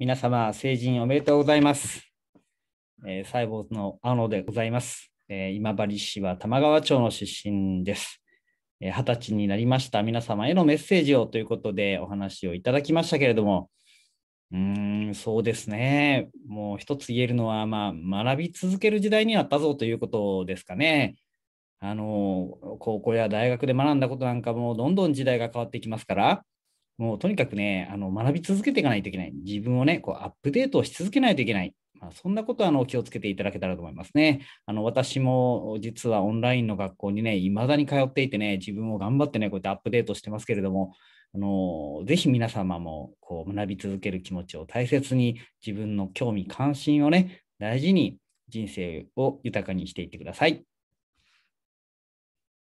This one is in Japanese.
皆様、成人おめでとうございます。えー、細ズの青野でございます。えー、今治市は玉川町の出身です。二、えー、十、歳になりました皆様へのメッセージをということでお話をいただきましたけれども、うーん、そうですね。もう一つ言えるのは、まあ、学び続ける時代になったぞということですかね。あの、高校や大学で学んだことなんかも、どんどん時代が変わっていきますから、もうとにかくね、あの学び続けていかないといけない。自分をね、こうアップデートをし続けないといけない。まあ、そんなことはあの気をつけていただけたらと思いますね。あの私も実はオンラインの学校にね、いまだに通っていてね、自分を頑張ってね、こうやってアップデートしてますけれども、あのぜひ皆様もこう学び続ける気持ちを大切に、自分の興味、関心をね、大事に人生を豊かにしていってください。